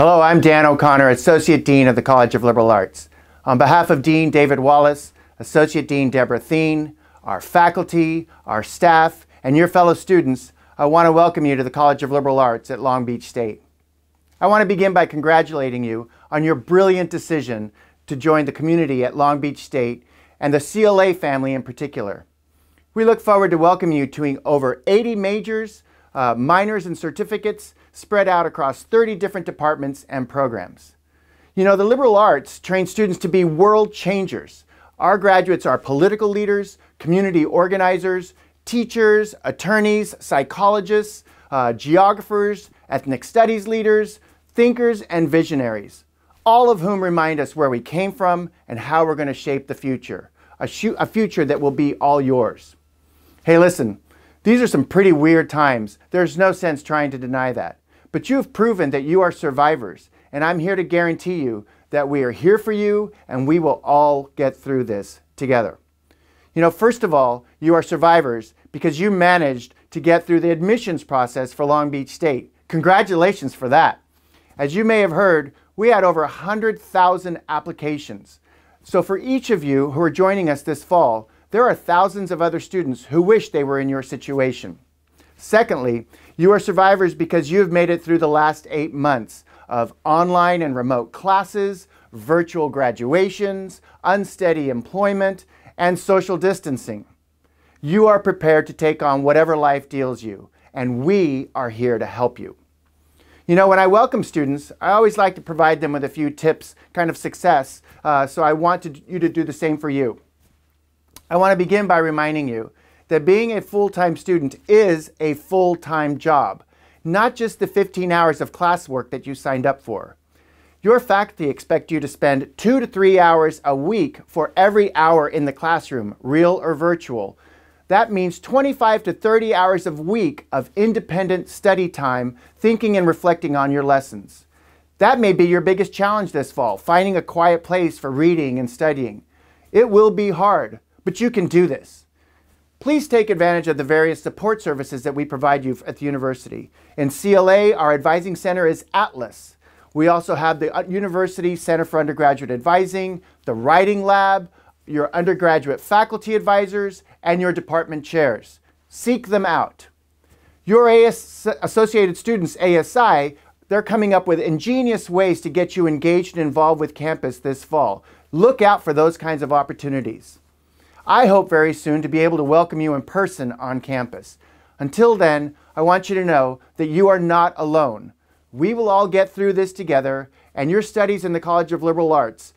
Hello, I'm Dan O'Connor, Associate Dean of the College of Liberal Arts. On behalf of Dean David Wallace, Associate Dean Deborah Thien, our faculty, our staff, and your fellow students, I want to welcome you to the College of Liberal Arts at Long Beach State. I want to begin by congratulating you on your brilliant decision to join the community at Long Beach State and the CLA family in particular. We look forward to welcoming you to over 80 majors uh, minors and certificates spread out across 30 different departments and programs. You know, the liberal arts train students to be world changers. Our graduates are political leaders, community organizers, teachers, attorneys, psychologists, uh, geographers, ethnic studies leaders, thinkers, and visionaries, all of whom remind us where we came from and how we're going to shape the future, a, a future that will be all yours. Hey, listen, these are some pretty weird times. There's no sense trying to deny that. But you've proven that you are survivors, and I'm here to guarantee you that we are here for you and we will all get through this together. You know, first of all, you are survivors because you managed to get through the admissions process for Long Beach State. Congratulations for that. As you may have heard, we had over 100,000 applications. So for each of you who are joining us this fall, there are thousands of other students who wish they were in your situation. Secondly, you are survivors because you have made it through the last eight months of online and remote classes, virtual graduations, unsteady employment, and social distancing. You are prepared to take on whatever life deals you, and we are here to help you. You know, when I welcome students, I always like to provide them with a few tips, kind of success, uh, so I want to, you to do the same for you. I want to begin by reminding you that being a full-time student is a full-time job, not just the 15 hours of classwork that you signed up for. Your faculty expect you to spend two to three hours a week for every hour in the classroom, real or virtual. That means 25 to 30 hours a week of independent study time, thinking and reflecting on your lessons. That may be your biggest challenge this fall, finding a quiet place for reading and studying. It will be hard, but you can do this. Please take advantage of the various support services that we provide you at the university. In CLA, our advising center is Atlas. We also have the uh, University Center for Undergraduate Advising, the Writing Lab, your undergraduate faculty advisors, and your department chairs. Seek them out. Your AS Associated Students, ASI, they're coming up with ingenious ways to get you engaged and involved with campus this fall. Look out for those kinds of opportunities. I hope very soon to be able to welcome you in person on campus. Until then, I want you to know that you are not alone. We will all get through this together, and your studies in the College of Liberal Arts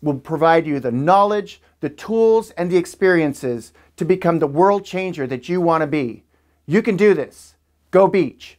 will provide you the knowledge, the tools, and the experiences to become the world changer that you want to be. You can do this. Go Beach!